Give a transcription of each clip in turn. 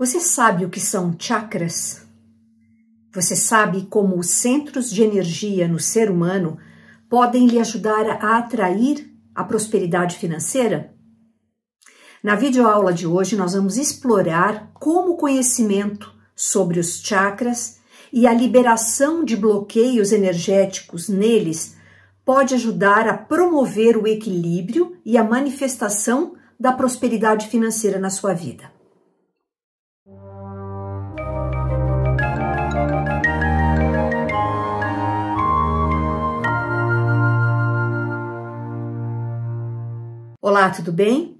Você sabe o que são chakras? Você sabe como os centros de energia no ser humano podem lhe ajudar a atrair a prosperidade financeira? Na videoaula de hoje, nós vamos explorar como o conhecimento sobre os chakras e a liberação de bloqueios energéticos neles pode ajudar a promover o equilíbrio e a manifestação da prosperidade financeira na sua vida. Olá, tudo bem?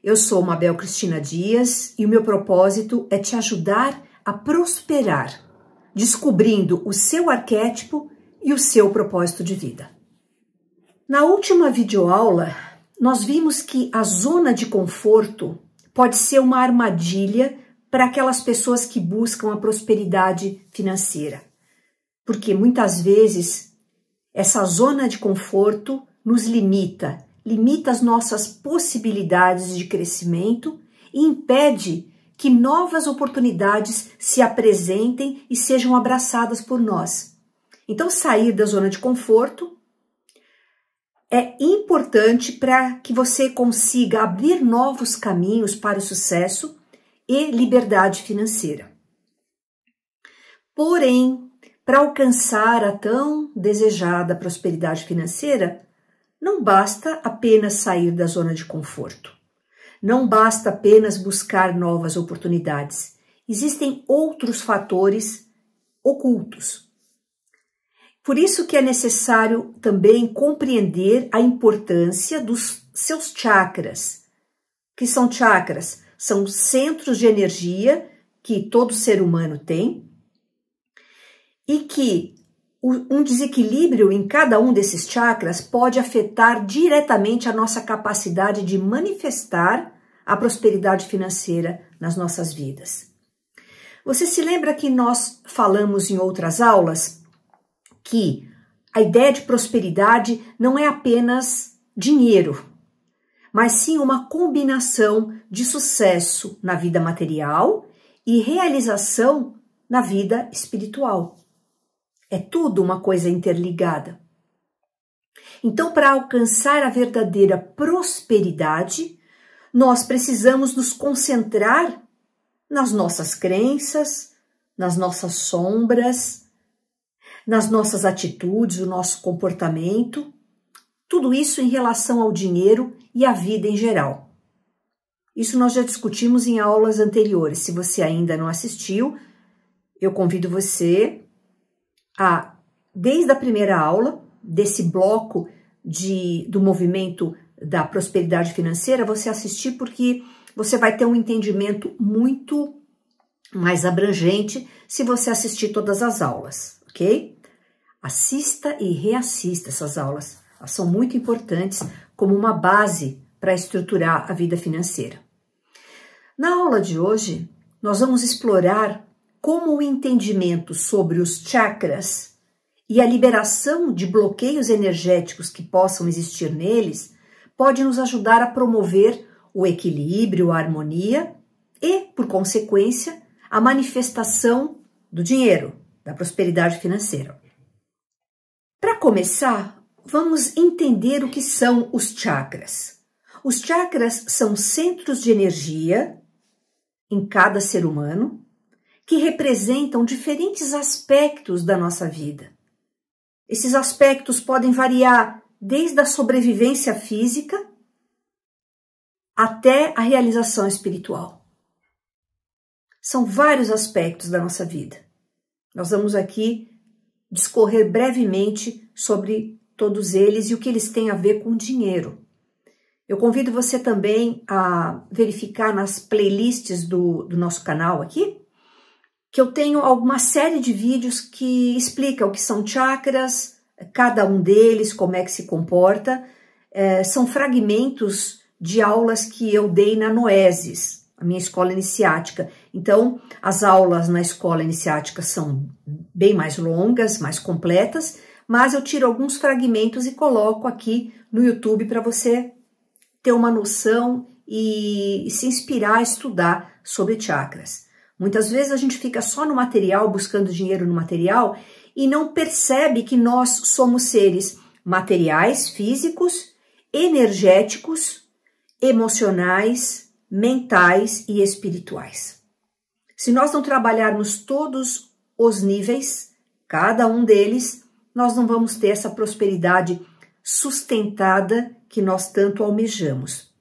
Eu sou Mabel Cristina Dias e o meu propósito é te ajudar a prosperar, descobrindo o seu arquétipo e o seu propósito de vida. Na última videoaula, nós vimos que a zona de conforto pode ser uma armadilha para aquelas pessoas que buscam a prosperidade financeira. Porque muitas vezes essa zona de conforto nos limita limita as nossas possibilidades de crescimento e impede que novas oportunidades se apresentem e sejam abraçadas por nós. Então, sair da zona de conforto é importante para que você consiga abrir novos caminhos para o sucesso e liberdade financeira. Porém, para alcançar a tão desejada prosperidade financeira, não basta apenas sair da zona de conforto. Não basta apenas buscar novas oportunidades. Existem outros fatores ocultos. Por isso que é necessário também compreender a importância dos seus chakras. Que são chakras? São centros de energia que todo ser humano tem e que um desequilíbrio em cada um desses chakras pode afetar diretamente a nossa capacidade de manifestar a prosperidade financeira nas nossas vidas. Você se lembra que nós falamos em outras aulas que a ideia de prosperidade não é apenas dinheiro, mas sim uma combinação de sucesso na vida material e realização na vida espiritual. É tudo uma coisa interligada. Então, para alcançar a verdadeira prosperidade, nós precisamos nos concentrar nas nossas crenças, nas nossas sombras, nas nossas atitudes, o nosso comportamento, tudo isso em relação ao dinheiro e à vida em geral. Isso nós já discutimos em aulas anteriores. Se você ainda não assistiu, eu convido você a, desde a primeira aula desse bloco de, do movimento da prosperidade financeira, você assistir porque você vai ter um entendimento muito mais abrangente se você assistir todas as aulas, ok? Assista e reassista essas aulas, elas são muito importantes como uma base para estruturar a vida financeira. Na aula de hoje, nós vamos explorar como o entendimento sobre os chakras e a liberação de bloqueios energéticos que possam existir neles pode nos ajudar a promover o equilíbrio, a harmonia e, por consequência, a manifestação do dinheiro, da prosperidade financeira. Para começar, vamos entender o que são os chakras. Os chakras são centros de energia em cada ser humano que representam diferentes aspectos da nossa vida. Esses aspectos podem variar desde a sobrevivência física até a realização espiritual. São vários aspectos da nossa vida. Nós vamos aqui discorrer brevemente sobre todos eles e o que eles têm a ver com dinheiro. Eu convido você também a verificar nas playlists do, do nosso canal aqui que eu tenho alguma série de vídeos que explica o que são chakras, cada um deles, como é que se comporta. É, são fragmentos de aulas que eu dei na Noeses, a minha escola iniciática. Então, as aulas na escola iniciática são bem mais longas, mais completas, mas eu tiro alguns fragmentos e coloco aqui no YouTube para você ter uma noção e se inspirar a estudar sobre chakras. Muitas vezes a gente fica só no material, buscando dinheiro no material, e não percebe que nós somos seres materiais, físicos, energéticos, emocionais, mentais e espirituais. Se nós não trabalharmos todos os níveis, cada um deles, nós não vamos ter essa prosperidade sustentada que nós tanto almejamos.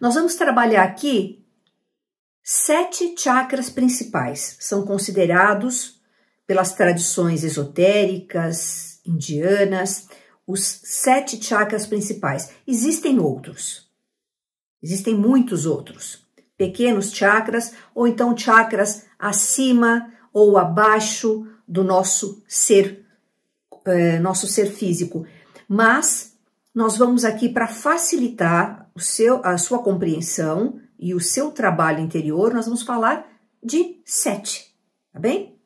Nós vamos trabalhar aqui Sete chakras principais são considerados, pelas tradições esotéricas indianas, os sete chakras principais. Existem outros, existem muitos outros, pequenos chakras ou então chakras acima ou abaixo do nosso ser, eh, nosso ser físico. Mas nós vamos aqui para facilitar o seu, a sua compreensão e o seu trabalho interior, nós vamos falar de sete, tá bem?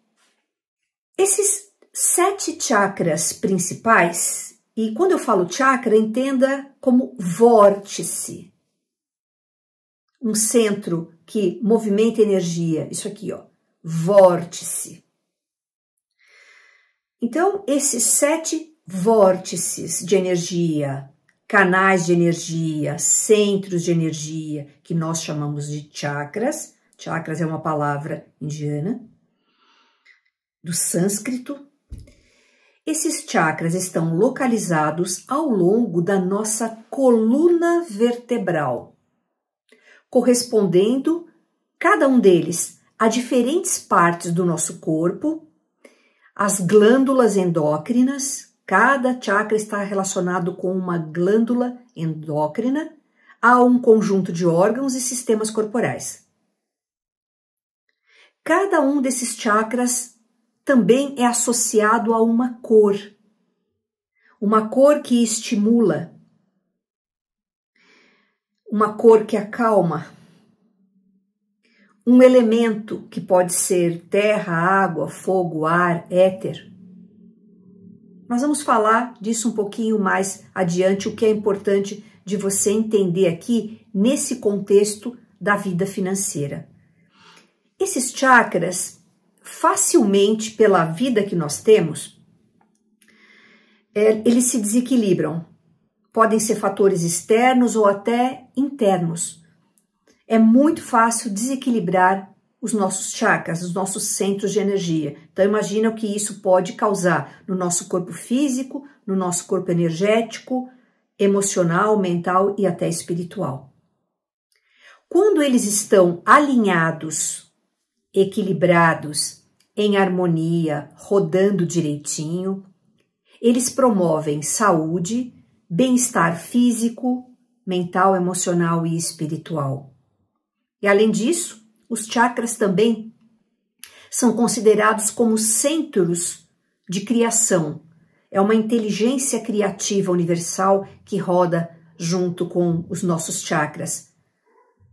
Esses sete chakras principais, e quando eu falo chakra, entenda como vórtice, um centro que movimenta energia, isso aqui, ó, vórtice. Então, esses sete vórtices de energia canais de energia, centros de energia, que nós chamamos de chakras. Chakras é uma palavra indiana, do sânscrito. Esses chakras estão localizados ao longo da nossa coluna vertebral, correspondendo cada um deles a diferentes partes do nosso corpo, as glândulas endócrinas, Cada chakra está relacionado com uma glândula endócrina, a um conjunto de órgãos e sistemas corporais. Cada um desses chakras também é associado a uma cor, uma cor que estimula, uma cor que acalma, um elemento que pode ser terra, água, fogo, ar, éter. Nós vamos falar disso um pouquinho mais adiante, o que é importante de você entender aqui nesse contexto da vida financeira. Esses chakras, facilmente pela vida que nós temos, é, eles se desequilibram. Podem ser fatores externos ou até internos. É muito fácil desequilibrar os nossos chakras, os nossos centros de energia. Então imagina o que isso pode causar no nosso corpo físico, no nosso corpo energético, emocional, mental e até espiritual. Quando eles estão alinhados, equilibrados, em harmonia, rodando direitinho, eles promovem saúde, bem-estar físico, mental, emocional e espiritual. E além disso, os chakras também são considerados como centros de criação. É uma inteligência criativa universal que roda junto com os nossos chakras,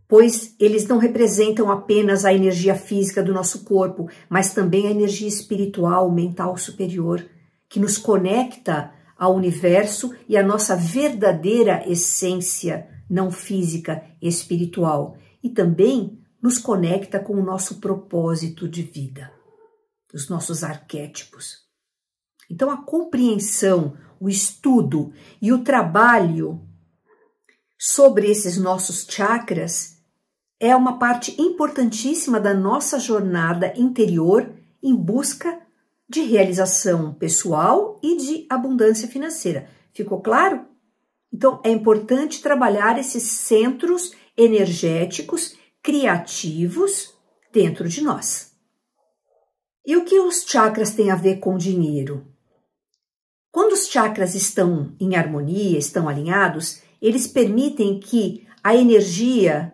pois eles não representam apenas a energia física do nosso corpo, mas também a energia espiritual, mental superior, que nos conecta ao universo e à nossa verdadeira essência não física, espiritual. E também nos conecta com o nosso propósito de vida, os nossos arquétipos. Então, a compreensão, o estudo e o trabalho sobre esses nossos chakras é uma parte importantíssima da nossa jornada interior em busca de realização pessoal e de abundância financeira. Ficou claro? Então, é importante trabalhar esses centros energéticos criativos dentro de nós. E o que os chakras têm a ver com dinheiro? Quando os chakras estão em harmonia, estão alinhados, eles permitem que a energia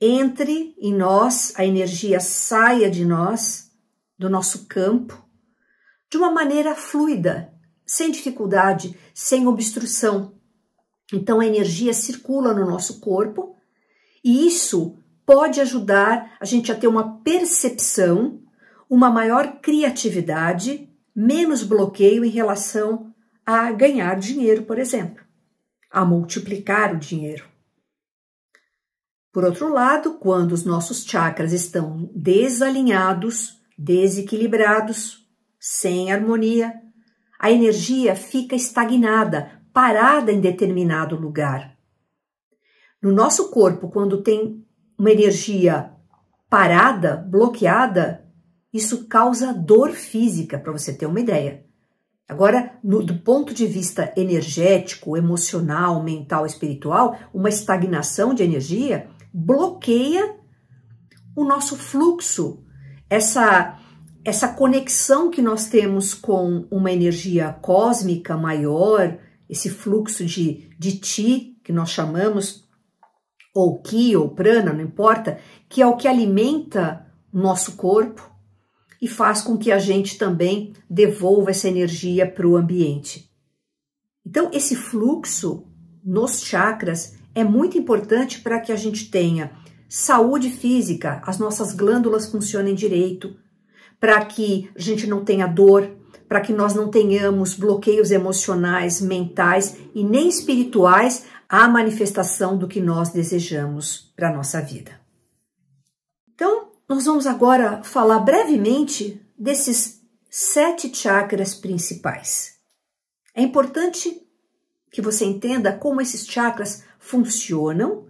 entre em nós, a energia saia de nós, do nosso campo, de uma maneira fluida, sem dificuldade, sem obstrução. Então a energia circula no nosso corpo e isso pode ajudar a gente a ter uma percepção, uma maior criatividade, menos bloqueio em relação a ganhar dinheiro, por exemplo, a multiplicar o dinheiro. Por outro lado, quando os nossos chakras estão desalinhados, desequilibrados, sem harmonia, a energia fica estagnada, parada em determinado lugar. No nosso corpo, quando tem uma energia parada, bloqueada, isso causa dor física, para você ter uma ideia. Agora, no, do ponto de vista energético, emocional, mental, espiritual, uma estagnação de energia bloqueia o nosso fluxo, essa, essa conexão que nós temos com uma energia cósmica maior, esse fluxo de, de ti, que nós chamamos, ou ki ou prana, não importa, que é o que alimenta nosso corpo e faz com que a gente também devolva essa energia para o ambiente. Então, esse fluxo nos chakras é muito importante para que a gente tenha saúde física, as nossas glândulas funcionem direito, para que a gente não tenha dor, para que nós não tenhamos bloqueios emocionais, mentais e nem espirituais a manifestação do que nós desejamos para a nossa vida. Então, nós vamos agora falar brevemente desses sete chakras principais. É importante que você entenda como esses chakras funcionam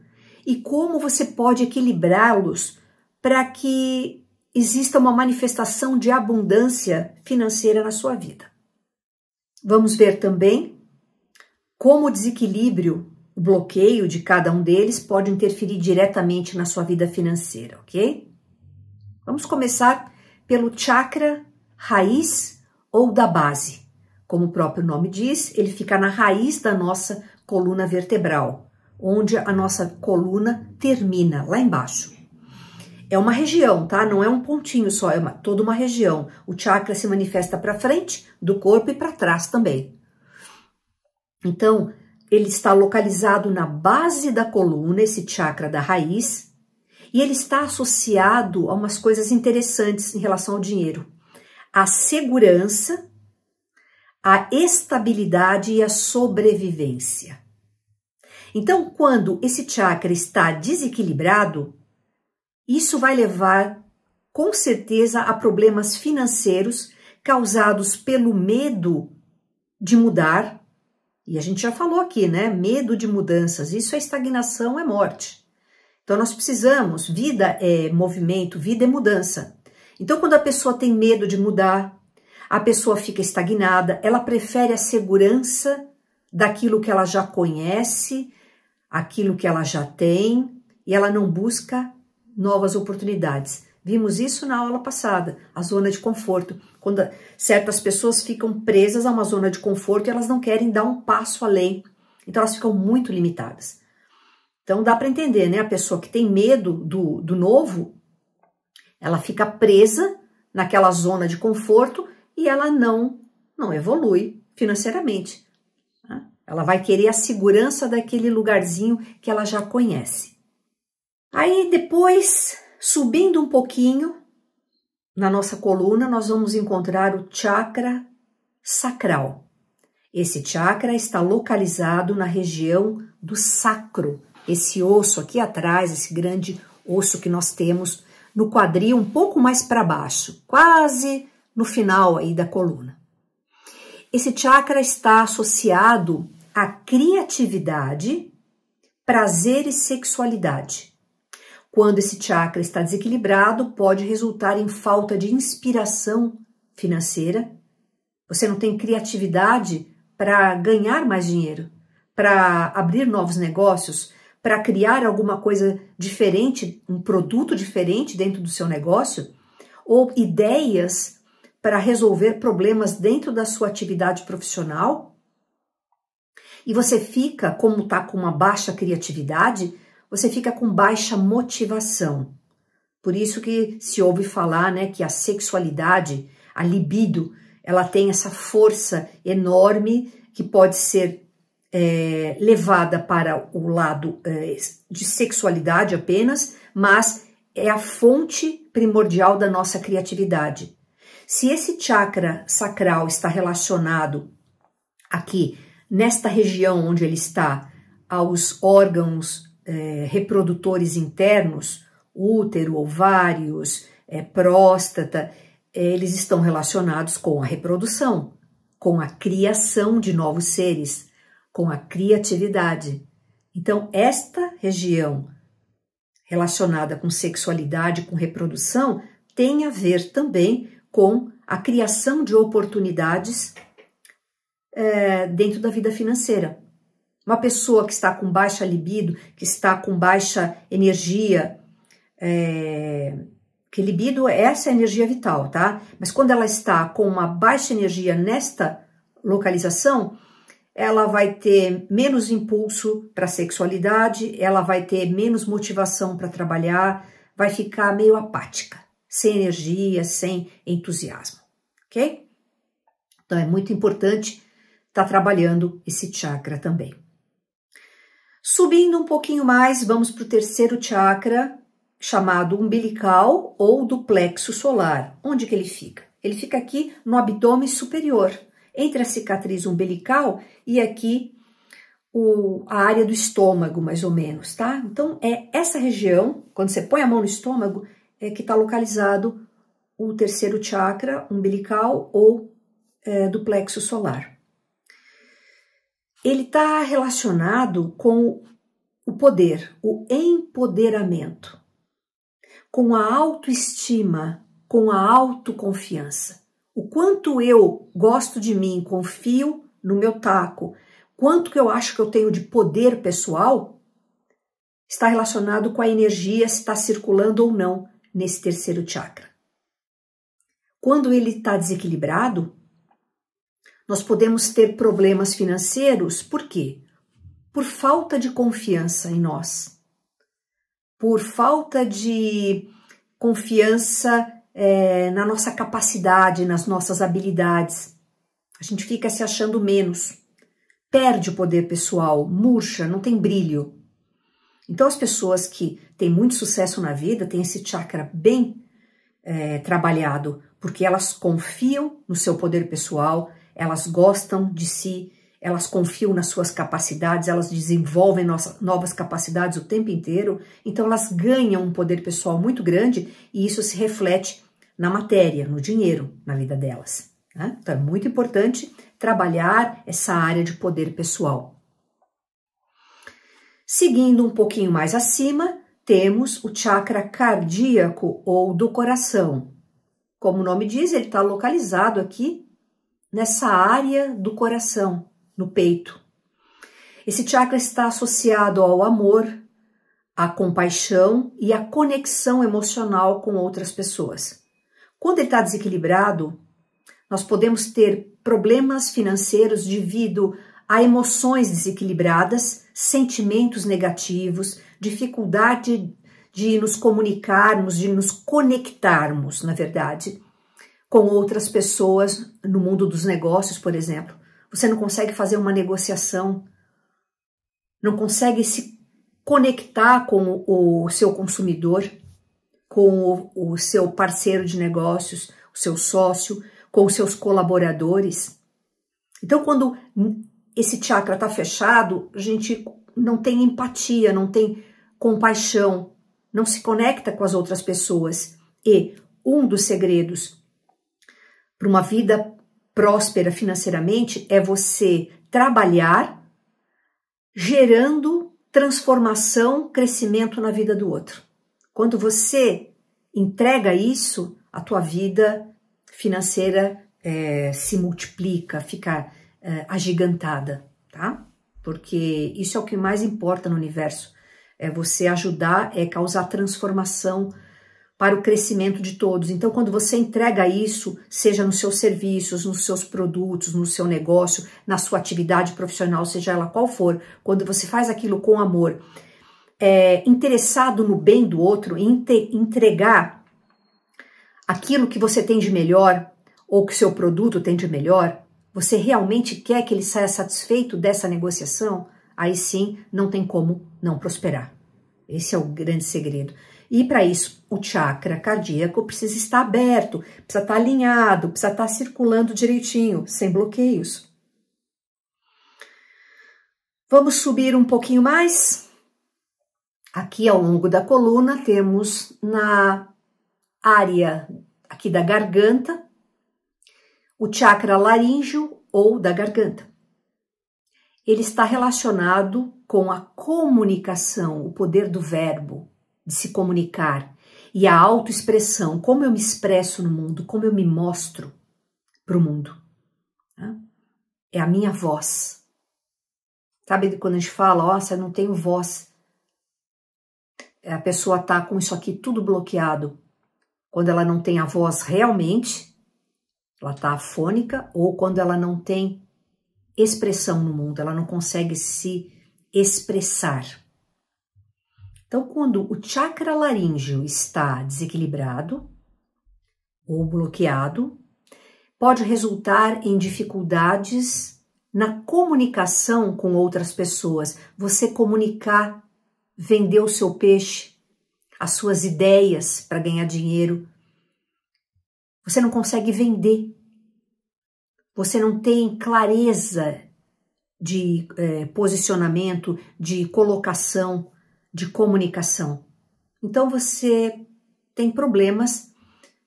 e como você pode equilibrá-los para que exista uma manifestação de abundância financeira na sua vida. Vamos ver também como o desequilíbrio o bloqueio de cada um deles pode interferir diretamente na sua vida financeira, ok? Vamos começar pelo chakra raiz ou da base. Como o próprio nome diz, ele fica na raiz da nossa coluna vertebral, onde a nossa coluna termina, lá embaixo. É uma região, tá? Não é um pontinho só, é uma, toda uma região. O chakra se manifesta para frente do corpo e para trás também. Então, ele está localizado na base da coluna, esse chakra da raiz, e ele está associado a umas coisas interessantes em relação ao dinheiro: a segurança, a estabilidade e a sobrevivência. Então, quando esse chakra está desequilibrado, isso vai levar com certeza a problemas financeiros causados pelo medo de mudar e a gente já falou aqui, né? Medo de mudanças, isso é estagnação, é morte. Então nós precisamos, vida é movimento, vida é mudança. Então quando a pessoa tem medo de mudar, a pessoa fica estagnada, ela prefere a segurança daquilo que ela já conhece, aquilo que ela já tem, e ela não busca novas oportunidades. Vimos isso na aula passada, a zona de conforto, quando certas pessoas ficam presas a uma zona de conforto e elas não querem dar um passo além. Então elas ficam muito limitadas. Então dá para entender, né? A pessoa que tem medo do, do novo, ela fica presa naquela zona de conforto e ela não não evolui financeiramente. Né? Ela vai querer a segurança daquele lugarzinho que ela já conhece. Aí depois Subindo um pouquinho na nossa coluna, nós vamos encontrar o chakra sacral. Esse chakra está localizado na região do sacro, esse osso aqui atrás, esse grande osso que nós temos no quadril, um pouco mais para baixo, quase no final aí da coluna. Esse chakra está associado à criatividade, prazer e sexualidade. Quando esse chakra está desequilibrado, pode resultar em falta de inspiração financeira. Você não tem criatividade para ganhar mais dinheiro, para abrir novos negócios, para criar alguma coisa diferente, um produto diferente dentro do seu negócio, ou ideias para resolver problemas dentro da sua atividade profissional. E você fica, como está com uma baixa criatividade, você fica com baixa motivação. Por isso que se ouve falar né, que a sexualidade, a libido, ela tem essa força enorme que pode ser é, levada para o lado é, de sexualidade apenas, mas é a fonte primordial da nossa criatividade. Se esse chakra sacral está relacionado aqui, nesta região onde ele está, aos órgãos é, reprodutores internos, útero, ovários, é, próstata, eles estão relacionados com a reprodução, com a criação de novos seres, com a criatividade. Então, esta região relacionada com sexualidade, com reprodução, tem a ver também com a criação de oportunidades é, dentro da vida financeira. Uma pessoa que está com baixa libido, que está com baixa energia, é, que libido é essa energia vital, tá? Mas quando ela está com uma baixa energia nesta localização, ela vai ter menos impulso para a sexualidade, ela vai ter menos motivação para trabalhar, vai ficar meio apática, sem energia, sem entusiasmo, ok? Então é muito importante estar tá trabalhando esse chakra também. Subindo um pouquinho mais, vamos para o terceiro chakra, chamado umbilical ou do plexo solar. Onde que ele fica? Ele fica aqui no abdômen superior, entre a cicatriz umbilical e aqui o, a área do estômago, mais ou menos, tá? Então, é essa região, quando você põe a mão no estômago, é que está localizado o terceiro chakra umbilical ou é, do plexo solar ele está relacionado com o poder, o empoderamento, com a autoestima, com a autoconfiança. O quanto eu gosto de mim, confio no meu taco, quanto que eu acho que eu tenho de poder pessoal, está relacionado com a energia se está circulando ou não nesse terceiro chakra. Quando ele está desequilibrado, nós podemos ter problemas financeiros, por quê? Por falta de confiança em nós, por falta de confiança é, na nossa capacidade, nas nossas habilidades. A gente fica se achando menos, perde o poder pessoal, murcha, não tem brilho. Então, as pessoas que têm muito sucesso na vida têm esse chakra bem é, trabalhado, porque elas confiam no seu poder pessoal, elas gostam de si, elas confiam nas suas capacidades, elas desenvolvem novas capacidades o tempo inteiro, então elas ganham um poder pessoal muito grande e isso se reflete na matéria, no dinheiro, na vida delas. Né? Então é muito importante trabalhar essa área de poder pessoal. Seguindo um pouquinho mais acima, temos o chakra cardíaco ou do coração. Como o nome diz, ele está localizado aqui nessa área do coração, no peito. Esse chakra está associado ao amor, à compaixão e à conexão emocional com outras pessoas. Quando ele está desequilibrado, nós podemos ter problemas financeiros devido a emoções desequilibradas, sentimentos negativos, dificuldade de nos comunicarmos, de nos conectarmos, na verdade, com outras pessoas no mundo dos negócios, por exemplo. Você não consegue fazer uma negociação, não consegue se conectar com o seu consumidor, com o, o seu parceiro de negócios, o seu sócio, com os seus colaboradores. Então, quando esse chakra está fechado, a gente não tem empatia, não tem compaixão, não se conecta com as outras pessoas. E um dos segredos para uma vida próspera financeiramente é você trabalhar gerando transformação, crescimento na vida do outro. Quando você entrega isso, a tua vida financeira é, se multiplica, fica é, agigantada, tá? Porque isso é o que mais importa no universo. É você ajudar, é causar transformação para o crescimento de todos. Então, quando você entrega isso, seja nos seus serviços, nos seus produtos, no seu negócio, na sua atividade profissional, seja ela qual for, quando você faz aquilo com amor, é, interessado no bem do outro, em entregar aquilo que você tem de melhor ou que seu produto tem de melhor, você realmente quer que ele saia satisfeito dessa negociação? Aí sim, não tem como não prosperar. Esse é o grande segredo. E para isso, o chakra cardíaco precisa estar aberto, precisa estar alinhado, precisa estar circulando direitinho, sem bloqueios. Vamos subir um pouquinho mais. Aqui ao longo da coluna temos na área aqui da garganta o chakra laríngeo ou da garganta. Ele está relacionado com a comunicação, o poder do verbo, de se comunicar e a autoexpressão, como eu me expresso no mundo, como eu me mostro para o mundo. Né? É a minha voz. Sabe quando a gente fala, nossa, eu não tenho voz. A pessoa está com isso aqui tudo bloqueado. Quando ela não tem a voz realmente, ela está afônica, ou quando ela não tem expressão no mundo, ela não consegue se expressar. Então, quando o chakra laríngeo está desequilibrado ou bloqueado, pode resultar em dificuldades na comunicação com outras pessoas. Você comunicar, vender o seu peixe, as suas ideias para ganhar dinheiro. Você não consegue vender. Você não tem clareza de eh, posicionamento, de colocação de comunicação. Então você tem problemas.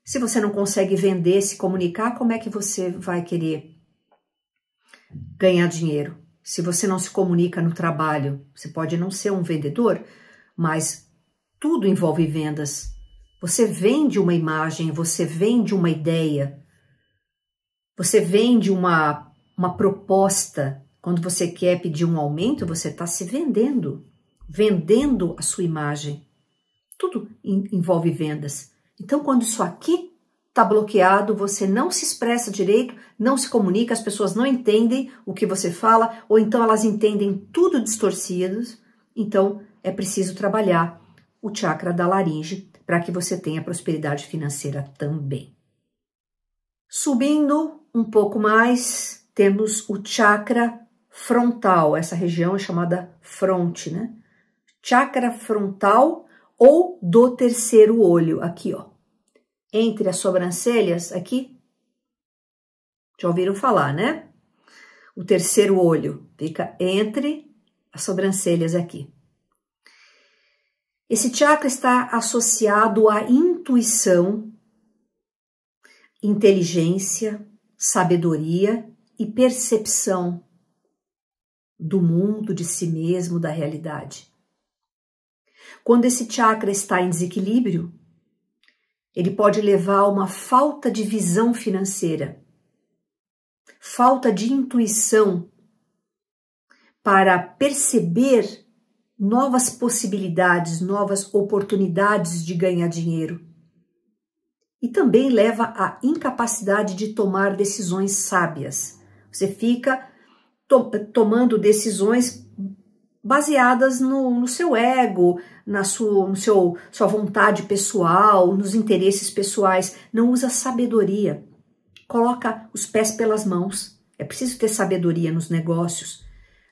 Se você não consegue vender, se comunicar, como é que você vai querer ganhar dinheiro? Se você não se comunica no trabalho, você pode não ser um vendedor, mas tudo envolve vendas. Você vende uma imagem, você vende uma ideia, você vende uma, uma proposta. Quando você quer pedir um aumento, você está se vendendo vendendo a sua imagem. Tudo envolve vendas. Então, quando isso aqui está bloqueado, você não se expressa direito, não se comunica, as pessoas não entendem o que você fala, ou então elas entendem tudo distorcidos. Então, é preciso trabalhar o chakra da laringe para que você tenha prosperidade financeira também. Subindo um pouco mais, temos o chakra frontal. Essa região é chamada fronte, né? chakra frontal ou do terceiro olho, aqui, ó. Entre as sobrancelhas, aqui. Já ouviram falar, né? O terceiro olho fica entre as sobrancelhas aqui. Esse chakra está associado à intuição, inteligência, sabedoria e percepção do mundo, de si mesmo, da realidade. Quando esse chakra está em desequilíbrio, ele pode levar a uma falta de visão financeira, falta de intuição para perceber novas possibilidades, novas oportunidades de ganhar dinheiro. E também leva à incapacidade de tomar decisões sábias. Você fica to tomando decisões baseadas no, no seu ego, na sua, no seu, sua vontade pessoal, nos interesses pessoais. Não usa sabedoria. Coloca os pés pelas mãos. É preciso ter sabedoria nos negócios,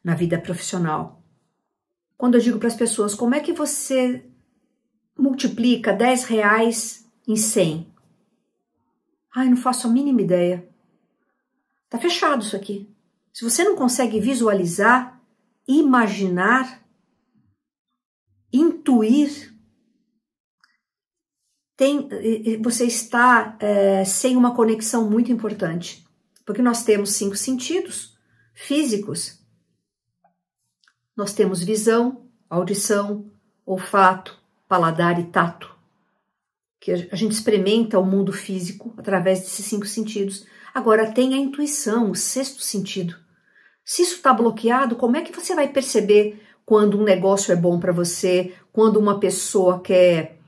na vida profissional. Quando eu digo para as pessoas como é que você multiplica 10 reais em 100, Ai, não faço a mínima ideia. Tá fechado isso aqui. Se você não consegue visualizar, imaginar, intuir. Tem, você está é, sem uma conexão muito importante, porque nós temos cinco sentidos físicos. Nós temos visão, audição, olfato, paladar e tato. Que a gente experimenta o mundo físico através desses cinco sentidos. Agora tem a intuição, o sexto sentido se isso está bloqueado, como é que você vai perceber quando um negócio é bom para você, quando uma pessoa quer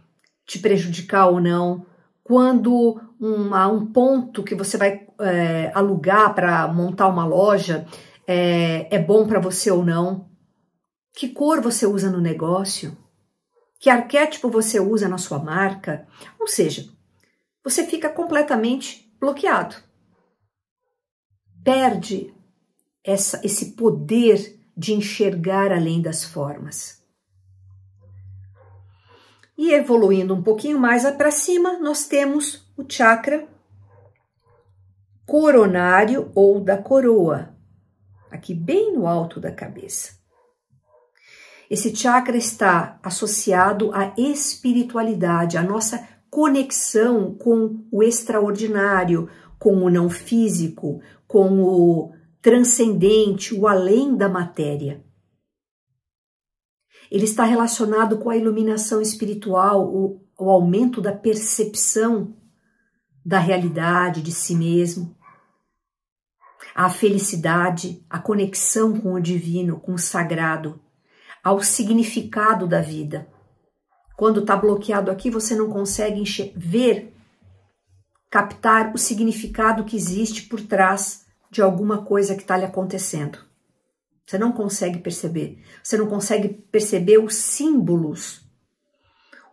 te prejudicar ou não, quando uma, um ponto que você vai é, alugar para montar uma loja é, é bom para você ou não? Que cor você usa no negócio? Que arquétipo você usa na sua marca? Ou seja, você fica completamente bloqueado. Perde essa, esse poder de enxergar além das formas. E evoluindo um pouquinho mais para cima, nós temos o chakra coronário ou da coroa, aqui bem no alto da cabeça. Esse chakra está associado à espiritualidade, à nossa conexão com o extraordinário, com o não físico, com o transcendente, o além da matéria. Ele está relacionado com a iluminação espiritual, o, o aumento da percepção da realidade de si mesmo, a felicidade, a conexão com o divino, com o sagrado, ao significado da vida. Quando está bloqueado aqui, você não consegue ver, captar o significado que existe por trás de alguma coisa que está lhe acontecendo. Você não consegue perceber. Você não consegue perceber os símbolos.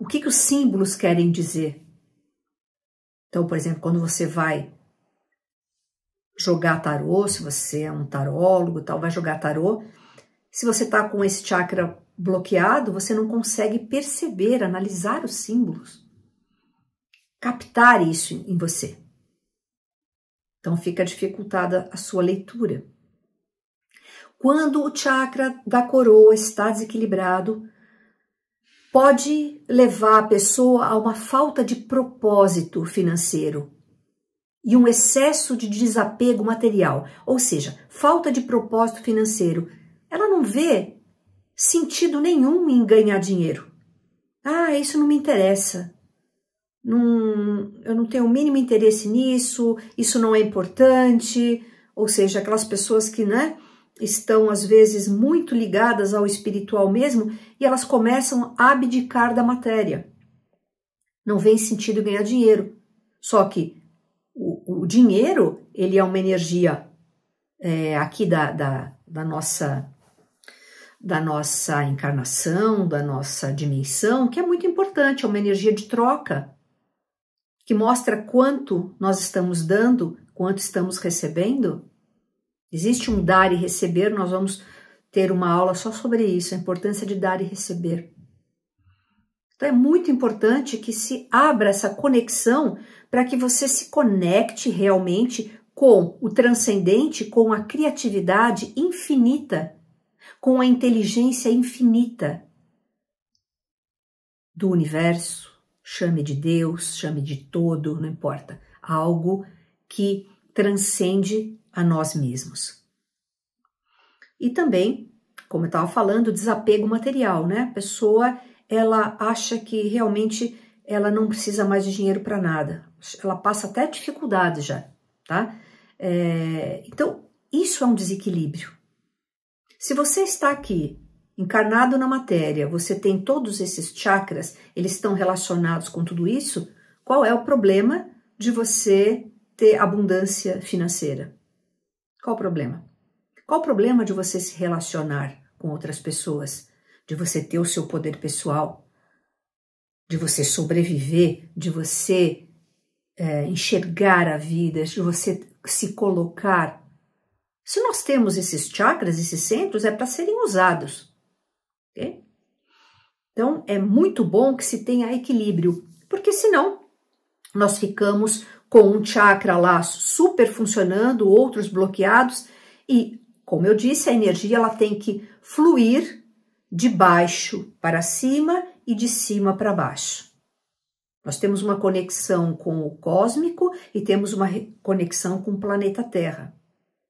O que, que os símbolos querem dizer? Então, por exemplo, quando você vai jogar tarô, se você é um tarólogo tal, vai jogar tarô, se você está com esse chakra bloqueado, você não consegue perceber, analisar os símbolos, captar isso em você. Então fica dificultada a sua leitura. Quando o chakra da coroa está desequilibrado, pode levar a pessoa a uma falta de propósito financeiro e um excesso de desapego material, ou seja, falta de propósito financeiro. Ela não vê sentido nenhum em ganhar dinheiro. Ah, isso não me interessa num, eu não tenho o mínimo interesse nisso, isso não é importante, ou seja, aquelas pessoas que, né, estão às vezes muito ligadas ao espiritual mesmo e elas começam a abdicar da matéria. Não vem sentido ganhar dinheiro. Só que o, o dinheiro, ele é uma energia é, aqui da, da, da nossa da nossa encarnação, da nossa dimensão, que é muito importante, é uma energia de troca que mostra quanto nós estamos dando, quanto estamos recebendo? Existe um dar e receber, nós vamos ter uma aula só sobre isso, a importância de dar e receber. Então é muito importante que se abra essa conexão para que você se conecte realmente com o transcendente, com a criatividade infinita, com a inteligência infinita do universo chame de Deus, chame de todo, não importa, algo que transcende a nós mesmos. E também, como eu estava falando, desapego material, né? A pessoa ela acha que realmente ela não precisa mais de dinheiro para nada, ela passa até dificuldade já, tá? É, então, isso é um desequilíbrio. Se você está aqui encarnado na matéria, você tem todos esses chakras, eles estão relacionados com tudo isso, qual é o problema de você ter abundância financeira? Qual o problema? Qual o problema de você se relacionar com outras pessoas, de você ter o seu poder pessoal, de você sobreviver, de você é, enxergar a vida, de você se colocar? Se nós temos esses chakras, esses centros, é para serem usados então, é muito bom que se tenha equilíbrio, porque senão nós ficamos com um chakra lá super funcionando, outros bloqueados e, como eu disse, a energia ela tem que fluir de baixo para cima e de cima para baixo. Nós temos uma conexão com o cósmico e temos uma conexão com o planeta Terra,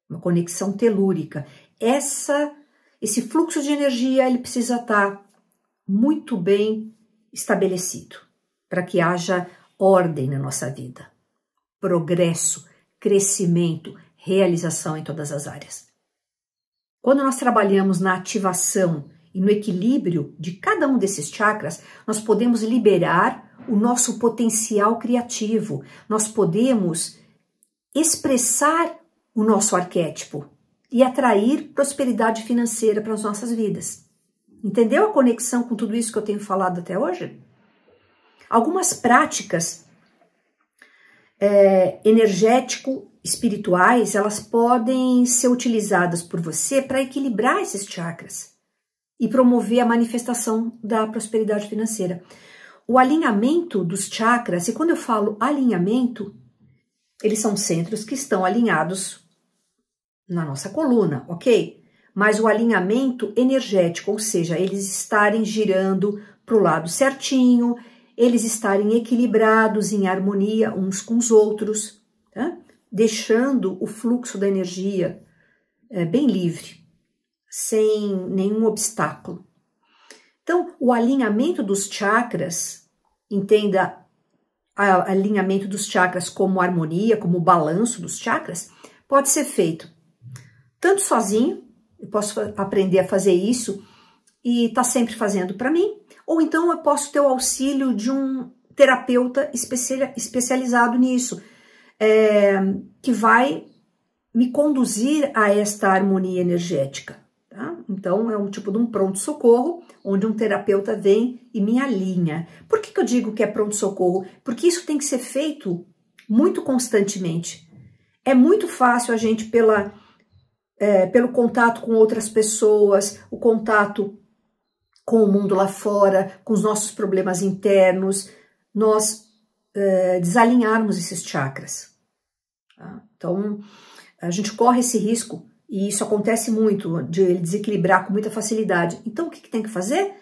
uma conexão telúrica. Essa esse fluxo de energia ele precisa estar tá muito bem estabelecido para que haja ordem na nossa vida, progresso, crescimento, realização em todas as áreas. Quando nós trabalhamos na ativação e no equilíbrio de cada um desses chakras, nós podemos liberar o nosso potencial criativo, nós podemos expressar o nosso arquétipo e atrair prosperidade financeira para as nossas vidas. Entendeu a conexão com tudo isso que eu tenho falado até hoje? Algumas práticas é, energético-espirituais, elas podem ser utilizadas por você para equilibrar esses chakras e promover a manifestação da prosperidade financeira. O alinhamento dos chakras, e quando eu falo alinhamento, eles são centros que estão alinhados na nossa coluna, ok? mas o alinhamento energético, ou seja, eles estarem girando para o lado certinho, eles estarem equilibrados, em harmonia uns com os outros, tá? deixando o fluxo da energia é, bem livre, sem nenhum obstáculo. Então, o alinhamento dos chakras, entenda a alinhamento dos chakras como harmonia, como balanço dos chakras, pode ser feito tanto sozinho eu posso aprender a fazer isso e tá sempre fazendo para mim, ou então eu posso ter o auxílio de um terapeuta especializado nisso, é, que vai me conduzir a esta harmonia energética. Tá? Então, é um tipo de um pronto-socorro, onde um terapeuta vem e me alinha. Por que, que eu digo que é pronto-socorro? Porque isso tem que ser feito muito constantemente. É muito fácil a gente, pela é, pelo contato com outras pessoas, o contato com o mundo lá fora, com os nossos problemas internos, nós é, desalinharmos esses chakras. Tá? Então, a gente corre esse risco e isso acontece muito, de ele desequilibrar com muita facilidade. Então, o que, que tem que fazer?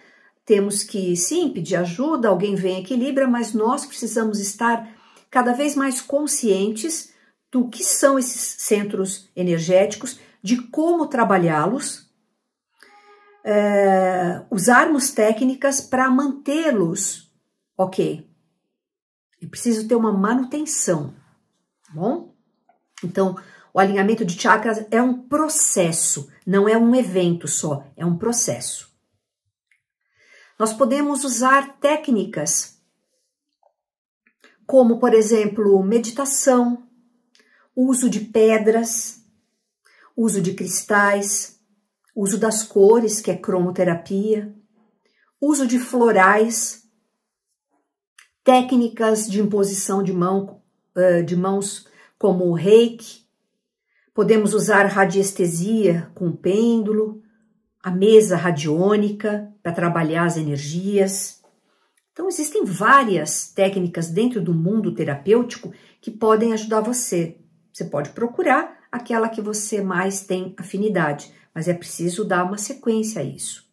Temos que, sim, pedir ajuda, alguém vem e equilibra, mas nós precisamos estar cada vez mais conscientes do que são esses centros energéticos de como trabalhá-los, é, usarmos técnicas para mantê-los ok. É preciso ter uma manutenção, tá bom? Então, o alinhamento de chakras é um processo, não é um evento só, é um processo. Nós podemos usar técnicas como, por exemplo, meditação, uso de pedras, uso de cristais, uso das cores, que é cromoterapia, uso de florais, técnicas de imposição de, mão, eh, de mãos como o reiki, podemos usar radiestesia com pêndulo, a mesa radiônica para trabalhar as energias. Então, existem várias técnicas dentro do mundo terapêutico que podem ajudar você. Você pode procurar aquela que você mais tem afinidade, mas é preciso dar uma sequência a isso.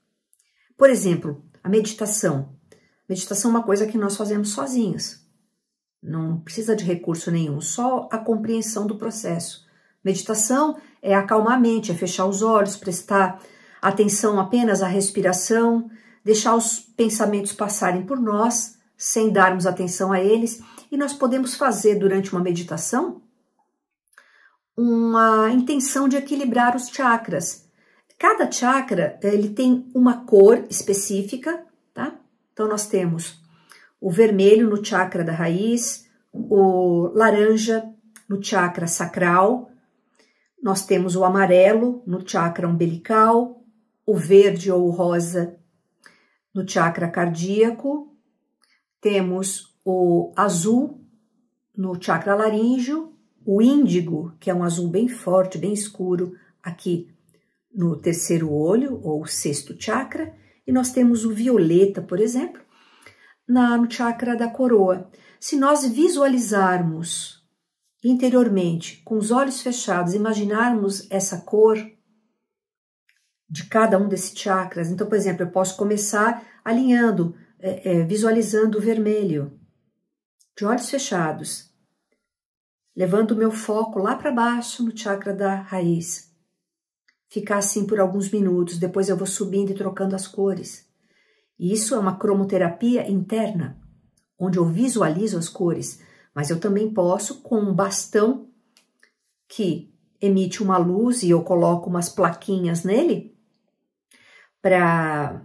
Por exemplo, a meditação. Meditação é uma coisa que nós fazemos sozinhos. Não precisa de recurso nenhum, só a compreensão do processo. Meditação é acalmar a mente, é fechar os olhos, prestar atenção apenas à respiração, deixar os pensamentos passarem por nós sem darmos atenção a eles, e nós podemos fazer durante uma meditação uma intenção de equilibrar os chakras. Cada chakra ele tem uma cor específica, tá? Então nós temos o vermelho no chakra da raiz, o laranja no chakra sacral, nós temos o amarelo no chakra umbilical, o verde ou o rosa no chakra cardíaco, temos o azul no chakra laríngeo o índigo, que é um azul bem forte, bem escuro, aqui no terceiro olho ou sexto chakra, e nós temos o violeta, por exemplo, na, no chakra da coroa. Se nós visualizarmos interiormente, com os olhos fechados, imaginarmos essa cor de cada um desses chakras, então, por exemplo, eu posso começar alinhando, é, é, visualizando o vermelho, de olhos fechados, levando meu foco lá para baixo no chakra da raiz. Ficar assim por alguns minutos, depois eu vou subindo e trocando as cores. E isso é uma cromoterapia interna, onde eu visualizo as cores, mas eu também posso com um bastão que emite uma luz e eu coloco umas plaquinhas nele para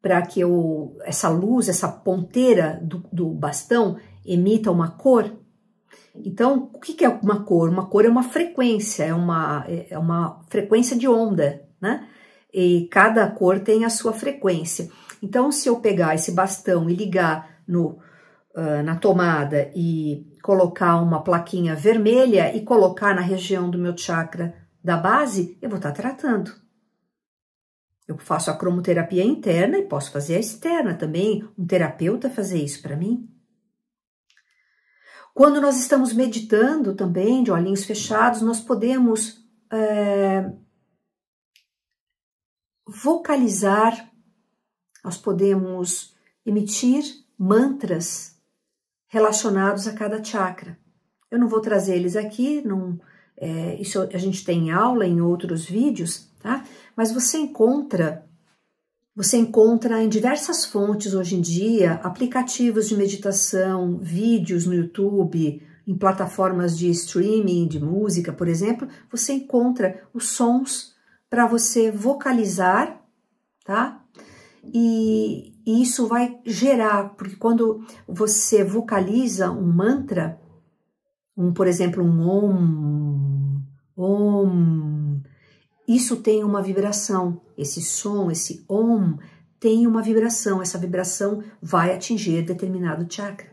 para que eu, essa luz, essa ponteira do, do bastão emita uma cor então, o que é uma cor? Uma cor é uma frequência, é uma, é uma frequência de onda, né? E cada cor tem a sua frequência. Então, se eu pegar esse bastão e ligar no, uh, na tomada e colocar uma plaquinha vermelha e colocar na região do meu chakra da base, eu vou estar tá tratando. Eu faço a cromoterapia interna e posso fazer a externa também. Um terapeuta fazer isso para mim. Quando nós estamos meditando também, de olhinhos fechados, nós podemos é, vocalizar, nós podemos emitir mantras relacionados a cada chakra. Eu não vou trazer eles aqui, não, é, isso a gente tem aula em outros vídeos, tá? Mas você encontra você encontra em diversas fontes hoje em dia aplicativos de meditação, vídeos no YouTube, em plataformas de streaming de música, por exemplo, você encontra os sons para você vocalizar, tá? E, e isso vai gerar, porque quando você vocaliza um mantra, um, por exemplo, um om, om, isso tem uma vibração esse som, esse om, tem uma vibração, essa vibração vai atingir determinado chakra.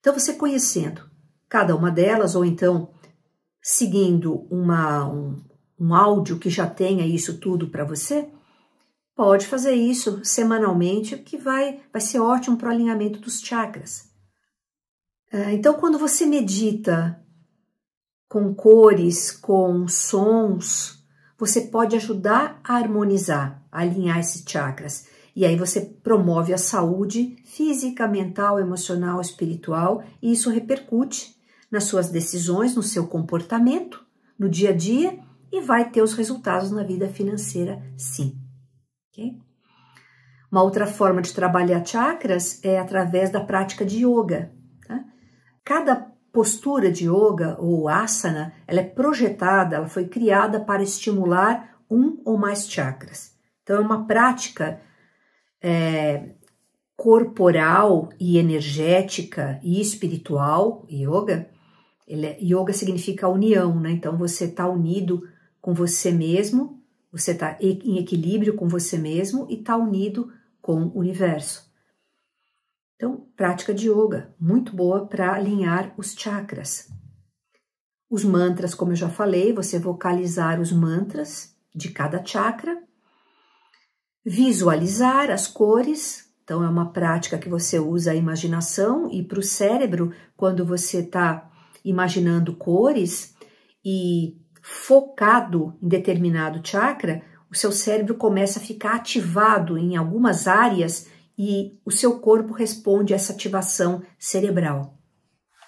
Então, você conhecendo cada uma delas, ou então seguindo uma, um, um áudio que já tenha isso tudo para você, pode fazer isso semanalmente, que vai, vai ser ótimo para o alinhamento dos chakras. Ah, então, quando você medita com cores, com sons, você pode ajudar a harmonizar, a alinhar esses chakras. E aí você promove a saúde física, mental, emocional, espiritual, e isso repercute nas suas decisões, no seu comportamento, no dia a dia e vai ter os resultados na vida financeira, sim. Okay? Uma outra forma de trabalhar chakras é através da prática de yoga. Tá? Cada postura de yoga ou asana, ela é projetada, ela foi criada para estimular um ou mais chakras. Então é uma prática é, corporal e energética e espiritual, yoga. Ele é, yoga significa união, né? Então você está unido com você mesmo, você está em equilíbrio com você mesmo e está unido com o universo. Então, prática de yoga, muito boa para alinhar os chakras. Os mantras, como eu já falei, você vocalizar os mantras de cada chakra, visualizar as cores, então é uma prática que você usa a imaginação e para o cérebro, quando você está imaginando cores e focado em determinado chakra, o seu cérebro começa a ficar ativado em algumas áreas e o seu corpo responde a essa ativação cerebral.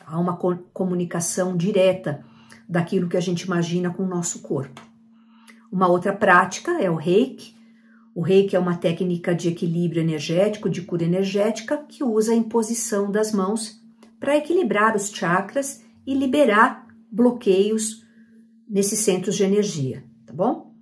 Há uma co comunicação direta daquilo que a gente imagina com o nosso corpo. Uma outra prática é o reiki. O reiki é uma técnica de equilíbrio energético, de cura energética, que usa a imposição das mãos para equilibrar os chakras e liberar bloqueios nesses centros de energia, tá bom?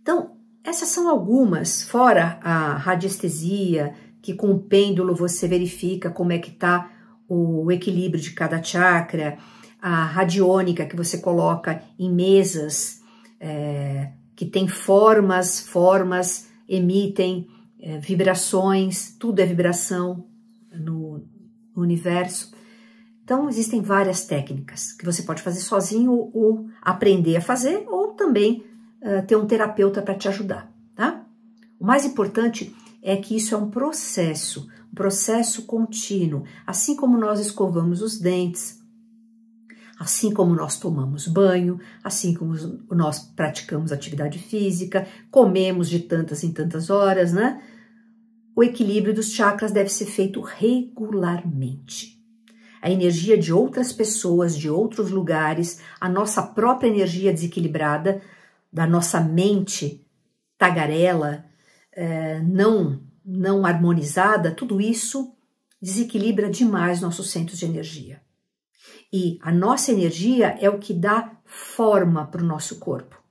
Então, essas são algumas, fora a radiestesia, que com o pêndulo você verifica como é que está o equilíbrio de cada chakra, a radiônica que você coloca em mesas é, que tem formas, formas emitem é, vibrações, tudo é vibração no universo. Então existem várias técnicas que você pode fazer sozinho ou, ou aprender a fazer ou também ah, ter um terapeuta para te ajudar, tá? O mais importante é que isso é um processo, um processo contínuo, assim como nós escovamos os dentes, assim como nós tomamos banho, assim como nós praticamos atividade física, comemos de tantas em tantas horas, né? O equilíbrio dos chakras deve ser feito regularmente. A energia de outras pessoas, de outros lugares, a nossa própria energia desequilibrada da nossa mente tagarela, é, não, não harmonizada, tudo isso desequilibra demais nossos centros de energia. E a nossa energia é o que dá forma para o nosso corpo.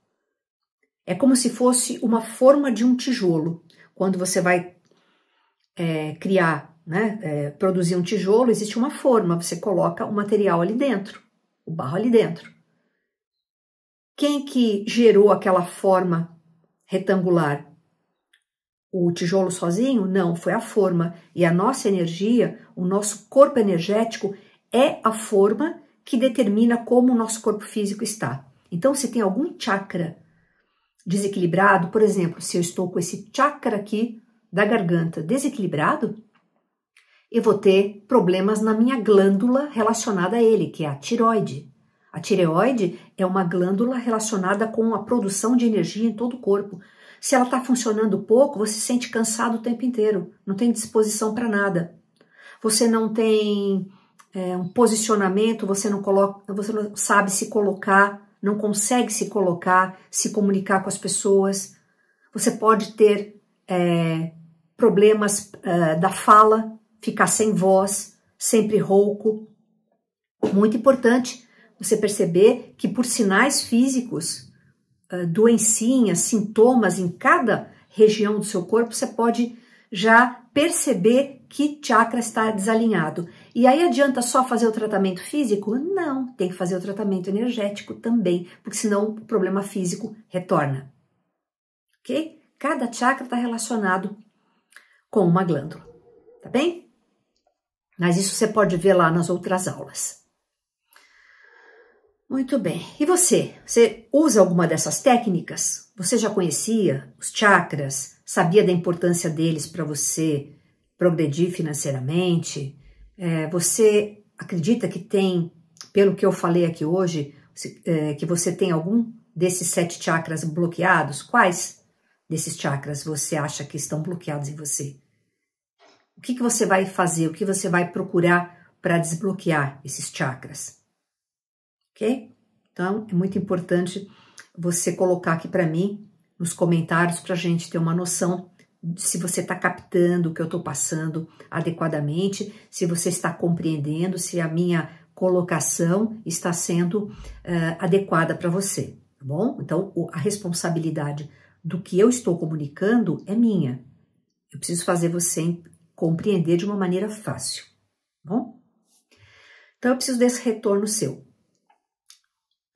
É como se fosse uma forma de um tijolo. Quando você vai é, criar, né, é, produzir um tijolo, existe uma forma, você coloca o material ali dentro, o barro ali dentro. Quem que gerou aquela forma retangular? O tijolo sozinho? Não, foi a forma. E a nossa energia, o nosso corpo energético é a forma que determina como o nosso corpo físico está. Então, se tem algum chakra desequilibrado, por exemplo, se eu estou com esse chakra aqui da garganta desequilibrado, eu vou ter problemas na minha glândula relacionada a ele, que é a tiroide. A tireoide é uma glândula relacionada com a produção de energia em todo o corpo. Se ela está funcionando pouco, você se sente cansado o tempo inteiro, não tem disposição para nada. Você não tem é, um posicionamento, você não, coloca, você não sabe se colocar, não consegue se colocar, se comunicar com as pessoas. Você pode ter é, problemas é, da fala, ficar sem voz, sempre rouco. Muito importante você perceber que por sinais físicos, ah, doencinhas, sintomas em cada região do seu corpo, você pode já perceber que chakra está desalinhado. E aí adianta só fazer o tratamento físico? Não, tem que fazer o tratamento energético também, porque senão o problema físico retorna. Ok? Cada chakra está relacionado com uma glândula, tá bem? Mas isso você pode ver lá nas outras aulas. Muito bem. E você? Você usa alguma dessas técnicas? Você já conhecia os chakras? Sabia da importância deles para você progredir financeiramente? É, você acredita que tem, pelo que eu falei aqui hoje, é, que você tem algum desses sete chakras bloqueados? Quais desses chakras você acha que estão bloqueados em você? O que, que você vai fazer? O que você vai procurar para desbloquear esses chakras? ok? Então é muito importante você colocar aqui para mim nos comentários para a gente ter uma noção se você está captando o que eu estou passando adequadamente, se você está compreendendo, se a minha colocação está sendo uh, adequada para você, tá bom? Então, a responsabilidade do que eu estou comunicando é minha. Eu preciso fazer você compreender de uma maneira fácil, tá bom? Então, eu preciso desse retorno seu.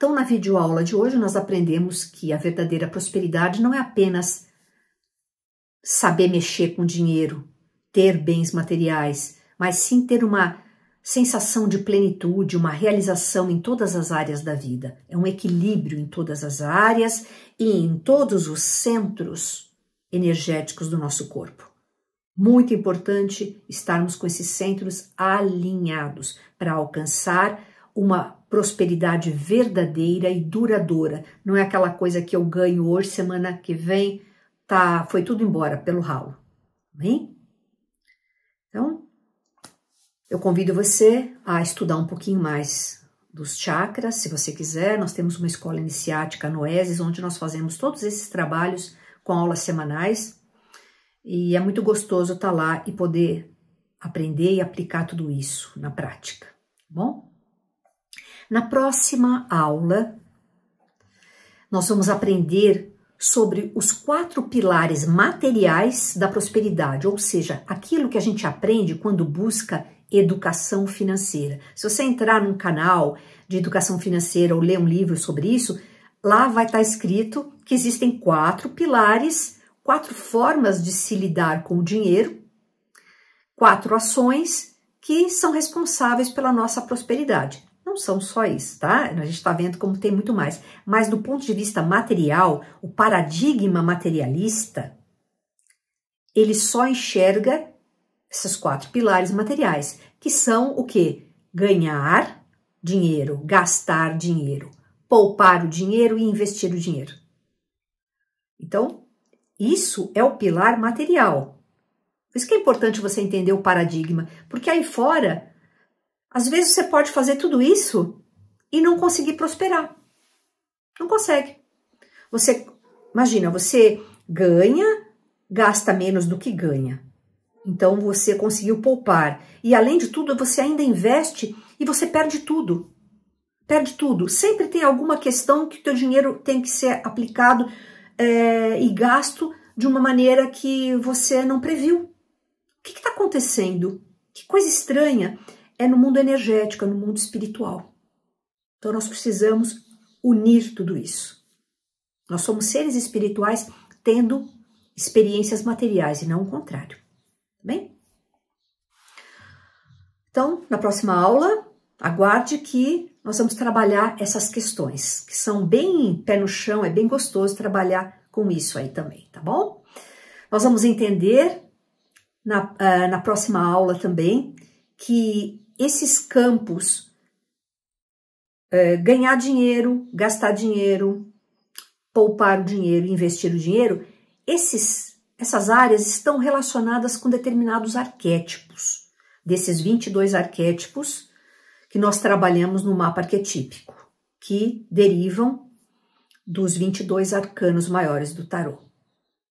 Então, na videoaula de hoje, nós aprendemos que a verdadeira prosperidade não é apenas saber mexer com dinheiro, ter bens materiais, mas sim ter uma sensação de plenitude, uma realização em todas as áreas da vida. É um equilíbrio em todas as áreas e em todos os centros energéticos do nosso corpo. Muito importante estarmos com esses centros alinhados para alcançar uma prosperidade verdadeira e duradoura. Não é aquela coisa que eu ganho hoje, semana que vem, tá, foi tudo embora pelo ralo. Amém? Então, eu convido você a estudar um pouquinho mais dos chakras, se você quiser. Nós temos uma escola iniciática no ESES, onde nós fazemos todos esses trabalhos com aulas semanais. E é muito gostoso estar tá lá e poder aprender e aplicar tudo isso na prática. Tá bom? Na próxima aula, nós vamos aprender sobre os quatro pilares materiais da prosperidade, ou seja, aquilo que a gente aprende quando busca educação financeira. Se você entrar num canal de educação financeira ou ler um livro sobre isso, lá vai estar escrito que existem quatro pilares, quatro formas de se lidar com o dinheiro, quatro ações que são responsáveis pela nossa prosperidade. Não são só isso, tá? A gente está vendo como tem muito mais. Mas do ponto de vista material, o paradigma materialista, ele só enxerga esses quatro pilares materiais, que são o que? Ganhar dinheiro, gastar dinheiro, poupar o dinheiro e investir o dinheiro. Então, isso é o pilar material. Por isso que é importante você entender o paradigma, porque aí fora às vezes você pode fazer tudo isso e não conseguir prosperar. Não consegue. Você imagina, você ganha, gasta menos do que ganha. Então você conseguiu poupar e além de tudo você ainda investe e você perde tudo. Perde tudo. Sempre tem alguma questão que o teu dinheiro tem que ser aplicado é, e gasto de uma maneira que você não previu. O que está acontecendo? Que coisa estranha é no mundo energético, é no mundo espiritual. Então nós precisamos unir tudo isso. Nós somos seres espirituais tendo experiências materiais e não o contrário. Tá bem? Então, na próxima aula, aguarde que nós vamos trabalhar essas questões, que são bem pé no chão, é bem gostoso trabalhar com isso aí também, tá bom? Nós vamos entender na, ah, na próxima aula também que esses campos é, ganhar dinheiro, gastar dinheiro, poupar o dinheiro, investir o dinheiro, esses, essas áreas estão relacionadas com determinados arquétipos. Desses 22 arquétipos que nós trabalhamos no mapa arquetípico, que derivam dos 22 arcanos maiores do tarô.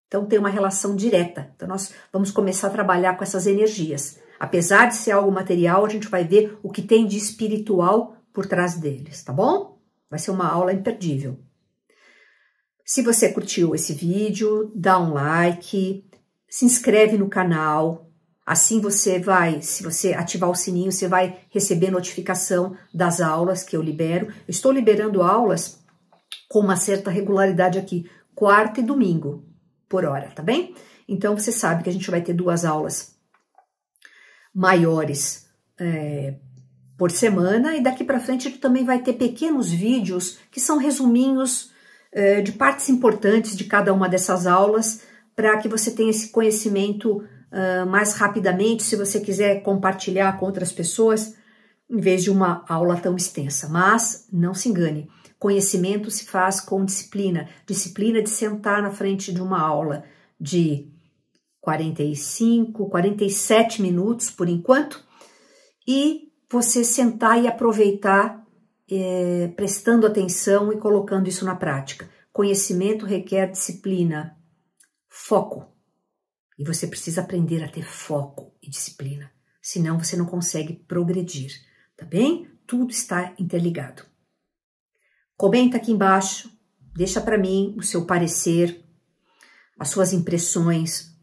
Então tem uma relação direta. Então nós vamos começar a trabalhar com essas energias. Apesar de ser algo material, a gente vai ver o que tem de espiritual por trás deles, tá bom? Vai ser uma aula imperdível. Se você curtiu esse vídeo, dá um like, se inscreve no canal. Assim você vai, se você ativar o sininho, você vai receber notificação das aulas que eu libero. Eu estou liberando aulas com uma certa regularidade aqui, quarta e domingo por hora, tá bem? Então você sabe que a gente vai ter duas aulas maiores é, por semana e daqui para frente tu também vai ter pequenos vídeos que são resuminhos é, de partes importantes de cada uma dessas aulas para que você tenha esse conhecimento uh, mais rapidamente, se você quiser compartilhar com outras pessoas, em vez de uma aula tão extensa. Mas não se engane, conhecimento se faz com disciplina, disciplina de sentar na frente de uma aula de 45, 47 minutos por enquanto, e você sentar e aproveitar, é, prestando atenção e colocando isso na prática. Conhecimento requer disciplina, foco. E você precisa aprender a ter foco e disciplina, senão você não consegue progredir, tá bem? Tudo está interligado. Comenta aqui embaixo, deixa para mim o seu parecer, as suas impressões,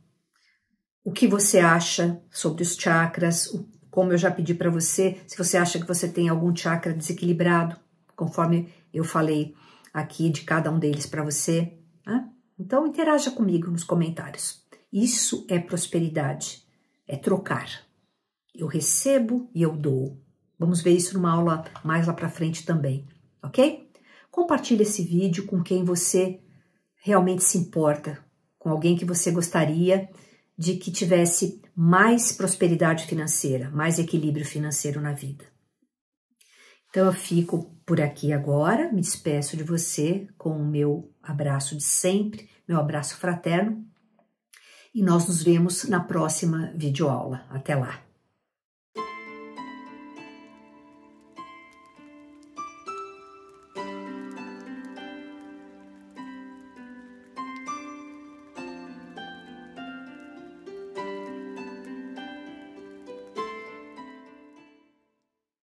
o que você acha sobre os chakras, como eu já pedi para você, se você acha que você tem algum chakra desequilibrado, conforme eu falei aqui de cada um deles para você. Né? Então interaja comigo nos comentários. Isso é prosperidade, é trocar. Eu recebo e eu dou. Vamos ver isso numa aula mais lá para frente também, ok? Compartilhe esse vídeo com quem você realmente se importa, com alguém que você gostaria de que tivesse mais prosperidade financeira, mais equilíbrio financeiro na vida. Então eu fico por aqui agora, me despeço de você com o meu abraço de sempre, meu abraço fraterno, e nós nos vemos na próxima videoaula. Até lá!